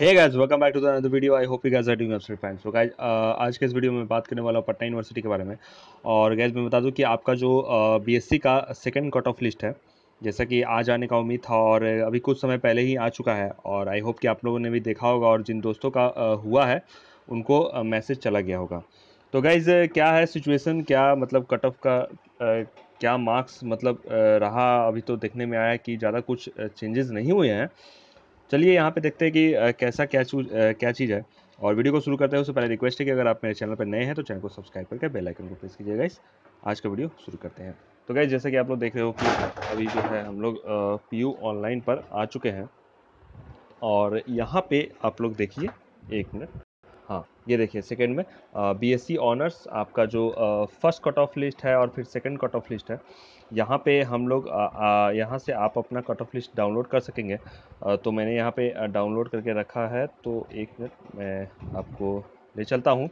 hey guys welcome back to the video I hope you guys are so guys आज के इस video में बात करने वाला हूँ पटना यूनिवर्सिटी के बारे में और गैज मैं बता दूँ कि आपका जो बीएससी uh, का सेकंड कट ऑफ लिस्ट है जैसा कि आज आने का उम्मीद था और अभी कुछ समय पहले ही आ चुका है और आई होप कि आप लोगों ने भी देखा होगा और जिन दोस्तों का uh, हुआ है उनको मैसेज uh, चला गया होगा तो गाइज़ uh, क्या है सिचुएसन क्या मतलब कट ऑफ का uh, क्या मार्क्स मतलब uh, रहा अभी तो देखने में आया कि ज़्यादा कुछ चेंजेस नहीं हुए हैं चलिए यहाँ पे देखते हैं कि कैसा क्या चूज क्या चीज़ है और वीडियो को शुरू करते हैं उससे पहले रिक्वेस्ट है कि अगर आप मेरे चैनल पर नए हैं तो चैनल को सब्सक्राइब करके बेल आइकन को प्रेस कीजिए गाइस आज का वीडियो शुरू करते हैं तो गाइस जैसा कि आप लोग देख रहे हो कि अभी जो है हम लोग पी ऑनलाइन पर आ चुके हैं और यहाँ पर आप लोग देखिए एक मिनट ये देखिए सेकेंड में बी एस सी ऑनर्स आपका जो फर्स्ट कट ऑफ लिस्ट है और फिर सेकेंड कट ऑफ लिस्ट है यहाँ पे हम लोग यहाँ से आप अपना कट ऑफ लिस्ट डाउनलोड कर सकेंगे आ, तो मैंने यहाँ पे डाउनलोड करके रखा है तो एक मिनट मैं आपको ले चलता हूँ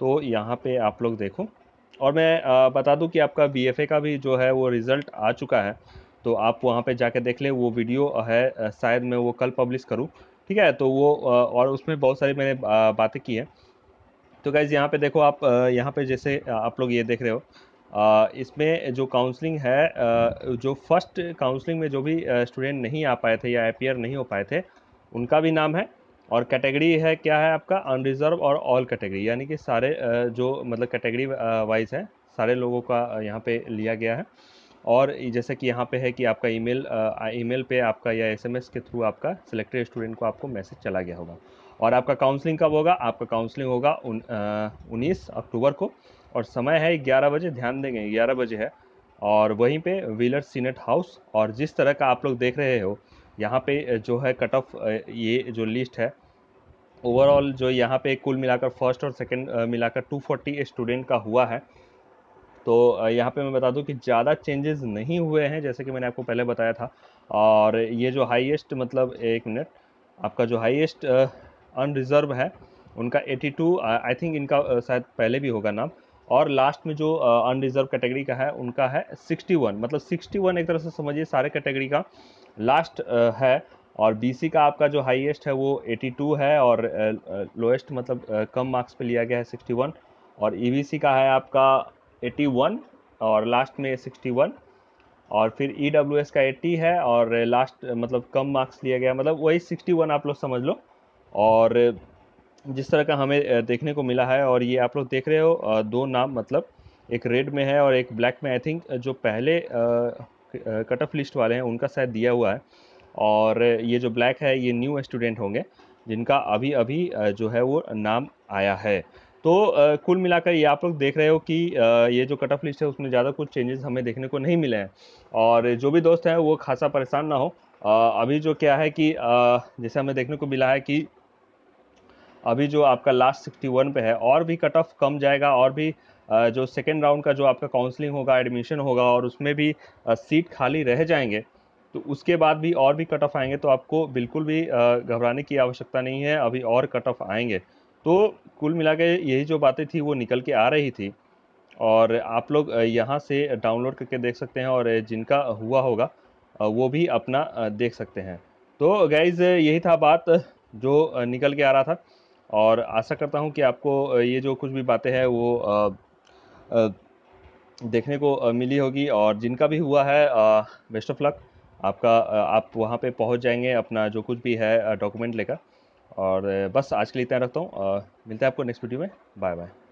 तो यहाँ पे आप लोग देखो और मैं आ, बता दूँ कि आपका बी का भी जो है वो रिज़ल्ट आ चुका है तो आप वहाँ पे जाके देख लें वो वीडियो है शायद मैं वो कल पब्लिश करूँ ठीक है तो वो और उसमें बहुत सारी मैंने बातें की हैं तो गाइज़ यहाँ पे देखो आप यहाँ पे जैसे आप लोग ये देख रहे हो इसमें जो काउंसलिंग है जो फर्स्ट काउंसलिंग में जो भी स्टूडेंट नहीं आ पाए थे या अपियर नहीं हो पाए थे उनका भी नाम है और कैटेगरी है क्या है आपका अनरिजर्व और ऑल कैटेगरी यानी कि सारे जो मतलब कैटेगरी वाइज है सारे लोगों का यहाँ पे लिया गया है और जैसे कि यहाँ पे है कि आपका ईमेल ईमेल पे आपका या एसएमएस के थ्रू आपका सिलेक्टेड स्टूडेंट को आपको मैसेज चला गया होगा और आपका काउंसलिंग कब होगा आपका काउंसलिंग होगा उन उन्नीस अक्टूबर को और समय है ग्यारह बजे ध्यान देंगे ग्यारह बजे है और वहीं पे व्हीलर सीनेट हाउस और जिस तरह का आप लोग देख रहे हो यहाँ पे जो है कट ऑफ ये जो लिस्ट है ओवरऑल जो यहाँ पे कुल मिलाकर फर्स्ट और सेकंड मिलाकर 240 स्टूडेंट का हुआ है तो यहाँ पे मैं बता दूँ कि ज़्यादा चेंजेस नहीं हुए हैं जैसे कि मैंने आपको पहले बताया था और ये जो हाईएस्ट मतलब एक मिनट आपका जो हाईएस्ट अनरिज़र्व है उनका 82 आई थिंक इनका शायद पहले भी होगा नाम और लास्ट में जो अनरिज़र्व कैटेगरी का है उनका है 61 मतलब 61 एक तरह से समझिए सारे कैटेगरी का लास्ट है और बी का आपका जो हाईएस्ट है वो 82 है और लोएस्ट मतलब कम मार्क्स पे लिया गया है 61 और ई e का है आपका 81 और लास्ट में 61 और फिर ई डब्ल्यू एस का 80 है और लास्ट मतलब कम मार्क्स लिया गया मतलब वही 61 आप लोग समझ लो और जिस तरह का हमें देखने को मिला है और ये आप लोग देख रहे हो दो नाम मतलब एक रेड में है और एक ब्लैक में आई थिंक जो पहले कट ऑफ लिस्ट वाले हैं उनका शायद दिया हुआ है और ये जो ब्लैक है ये न्यू स्टूडेंट होंगे जिनका अभी अभी जो है वो नाम आया है तो कुल मिलाकर ये आप लोग देख रहे हो कि ये जो कट ऑफ लिस्ट है उसमें ज़्यादा कुछ चेंजेस हमें देखने को नहीं मिले हैं और जो भी दोस्त हैं वो खासा परेशान ना हो अभी जो क्या है कि जैसे हमें देखने को मिला है कि अभी जो आपका लास्ट सिक्सटी वन पे है और भी कट ऑफ कम जाएगा और भी जो सेकेंड राउंड का जो आपका काउंसलिंग होगा एडमिशन होगा और उसमें भी सीट खाली रह जाएंगे तो उसके बाद भी और भी कट ऑफ आएंगे तो आपको बिल्कुल भी घबराने की आवश्यकता नहीं है अभी और कट ऑफ आएंगे तो कुल मिला के यही जो बातें थी वो निकल के आ रही थी और आप लोग यहाँ से डाउनलोड करके देख सकते हैं और जिनका हुआ होगा वो भी अपना देख सकते हैं तो गाइज़ यही था बात जो निकल के आ रहा था और आशा करता हूँ कि आपको ये जो कुछ भी बातें हैं वो देखने को मिली होगी और जिनका भी हुआ है बेस्ट ऑफ लक आपका आप वहाँ पे पहुँच जाएंगे अपना जो कुछ भी है डॉक्यूमेंट लेकर और बस आज के लिए इतना रखता हूँ मिलता है आपको नेक्स्ट वीडियो में बाय बाय